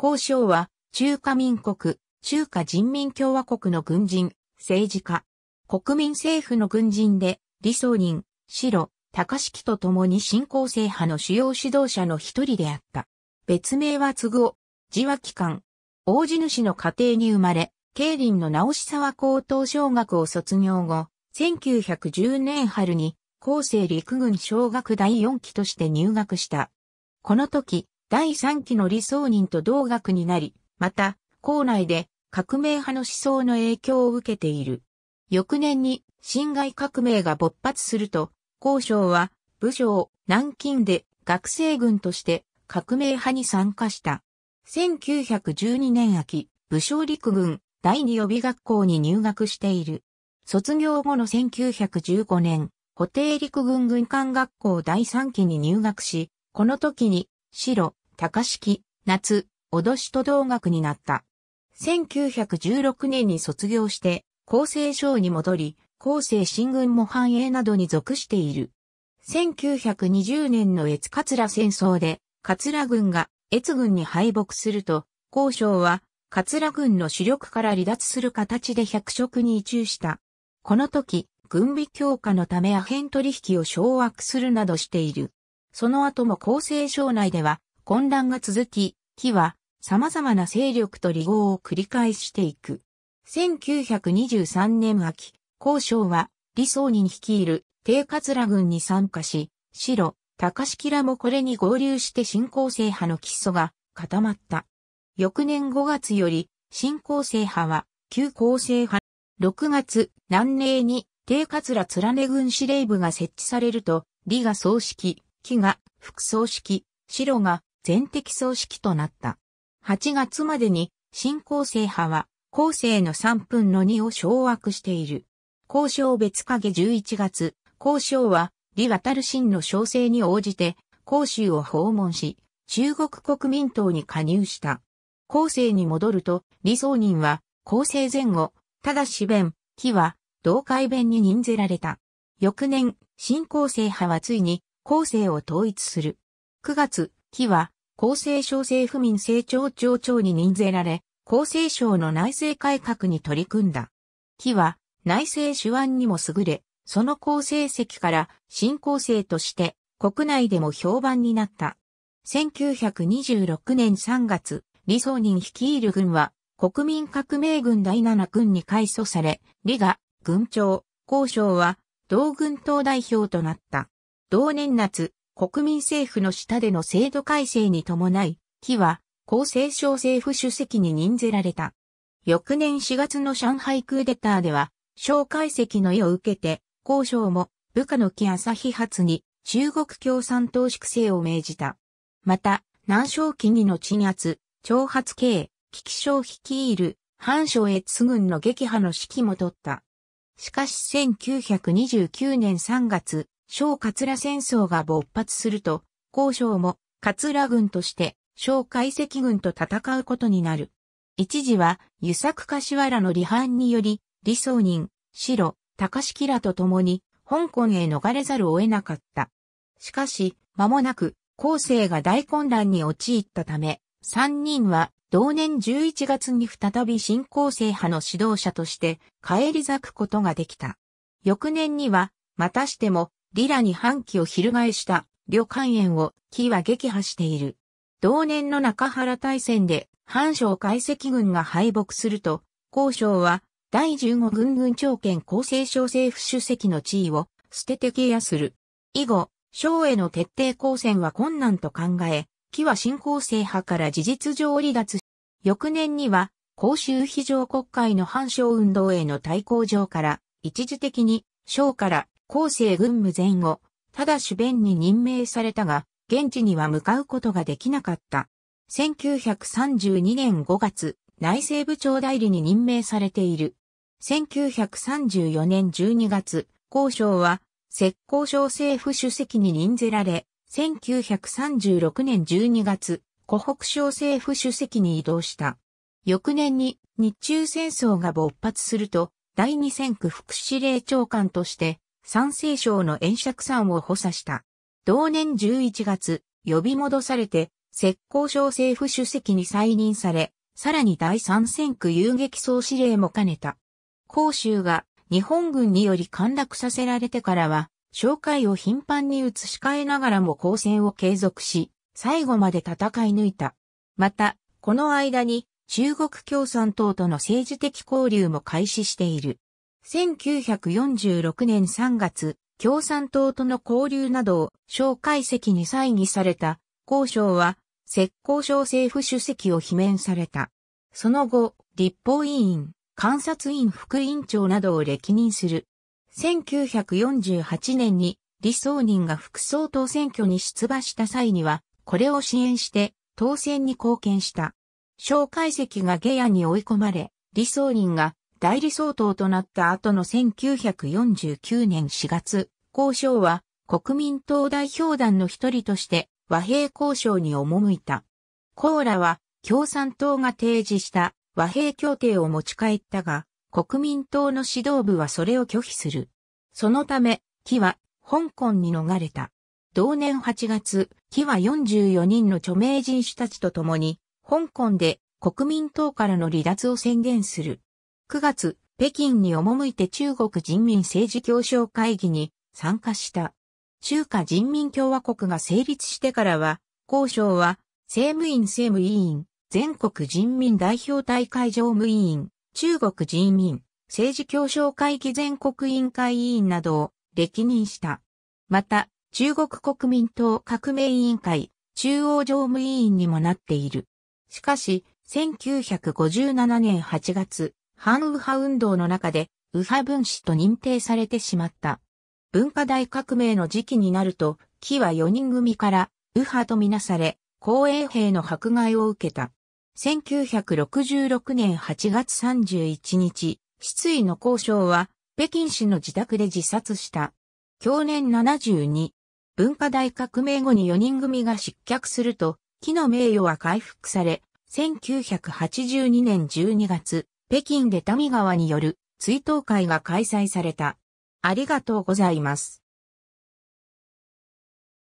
交渉は、中華民国、中華人民共和国の軍人、政治家、国民政府の軍人で、李宗仁、白、高式と共に新興制派の主要指導者の一人であった。別名は都合、自和機関、大地主の家庭に生まれ、慶林の直沢高等小学を卒業後、1910年春に、厚生陸軍小学第4期として入学した。この時、第3期の理想人と同学になり、また、校内で革命派の思想の影響を受けている。翌年に辛亥革命が勃発すると、交渉は武将、南京で学生軍として革命派に参加した。1912年秋、武将陸軍第二予備学校に入学している。卒業後の1915年、固定陸軍軍艦学校第3期に入学し、この時に白、高式、夏、脅しと同学になった。1916年に卒業して、厚生省に戻り、厚生新軍も繁栄などに属している。1920年の越桂戦争で、桂軍が越軍に敗北すると、厚渉は、桂軍の主力から離脱する形で百職に移住した。この時、軍備強化のためアヘン取引を掌握するなどしている。その後も厚生省内では、混乱が続き、木は様々な勢力と離合を繰り返していく。1923年秋、交渉は李宗仁率いる低桂軍に参加し、白、高式らもこれに合流して新興生派の基礎が固まった。翌年5月より、新興生派は旧構成派。6月、南寧に低桂連ね軍司令部が設置されると、李が総指揮、木が副総指揮、白が全敵葬式となった。8月までに新構成派は後世の3分の2を掌握している。交渉別影11月、交渉は李渡新の招生に応じて広州を訪問し、中国国民党に加入した。後世に戻ると、李宗仁は後世前後、ただし弁、木は同会弁に任せられた。翌年、新構成派はついに後世を統一する。9月、木は厚生省政府民政庁庁長に任ぜられ、厚生省の内政改革に取り組んだ。木は内政手腕にも優れ、その好成績から新厚生として国内でも評判になった。1926年3月、李宗仁率いる軍は国民革命軍第7軍に改組され、李が軍長、交省は同軍党代表となった。同年夏、国民政府の下での制度改正に伴い、木は、厚生省政府主席に任ぜられた。翌年4月の上海クーデターでは、小解析の意を受けて、交渉も部下の木朝日発に中国共産党粛清を命じた。また、南昌期にの鎮圧、挑発系、危機省率いる、反省越軍の撃破の指揮も取った。しかし1929年3月、小桂戦争が勃発すると、交渉も桂軍として小海石軍と戦うことになる。一時は、湯作柏らの離反により、李宗仁、白、高敷らと共に、香港へ逃れざるを得なかった。しかし、間もなく、後世が大混乱に陥ったため、三人は、同年11月に再び新興制派の指導者として、帰り咲くことができた。翌年には、またしても、リラに反旗を翻した旅館園を木は撃破している。同年の中原大戦で藩省解析軍が敗北すると、交渉は第15軍軍長兼厚生省政府主席の地位を捨てて契約する。以後、省への徹底抗戦は困難と考え、木は新興成派から事実上離脱し、翌年には、公衆非常国会の反省運動への対抗上から、一時的に、省から厚生軍務前後、ただ主弁に任命されたが、現地には向かうことができなかった。1932年5月、内政部長代理に任命されている。1934年12月、交渉は、石膏省政府主席に任ぜられ、1936年12月、湖北省政府主席に移動した。翌年に日中戦争が勃発すると、第二戦区副司令長官として山西省の円釈山を補佐した。同年11月、呼び戻されて、石膏省政府主席に再任され、さらに第三戦区遊撃総司令も兼ねた。甲州が日本軍により陥落させられてからは、紹介を頻繁に移し替えながらも交戦を継続し、最後まで戦い抜いた。また、この間に中国共産党との政治的交流も開始している。1946年3月、共産党との交流などを小介析に再議された、交渉は、石膏省政府主席を罷免された。その後、立法委員、監察委員副委員長などを歴任する。1948年に李想人が副総統選挙に出馬した際には、これを支援して当選に貢献した。小介析が下野に追い込まれ、李想人が代理総統となった後の1949年4月、交渉は国民党代表団の一人として和平交渉に赴いた。コーラは共産党が提示した和平協定を持ち帰ったが、国民党の指導部はそれを拒否する。そのため、木は香港に逃れた。同年8月、木は44人の著名人士たちと共に、香港で国民党からの離脱を宣言する。9月、北京に赴いて中国人民政治協商会議に参加した。中華人民共和国が成立してからは、交渉は、政務院政務委員、全国人民代表大会常務委員、中国人民、政治協商会議全国委員会委員などを歴任した。また、中国国民党革命委員会、中央常務委員にもなっている。しかし、1957年8月、反右派運動の中で右派分子と認定されてしまった。文化大革命の時期になると、木は4人組から右派とみなされ、公営兵の迫害を受けた。1966年8月31日、失意の交渉は北京市の自宅で自殺した。去年72、文化大革命後に4人組が失脚すると、木の名誉は回復され、1982年12月、北京で民川による追悼会が開催された。ありがとうございます。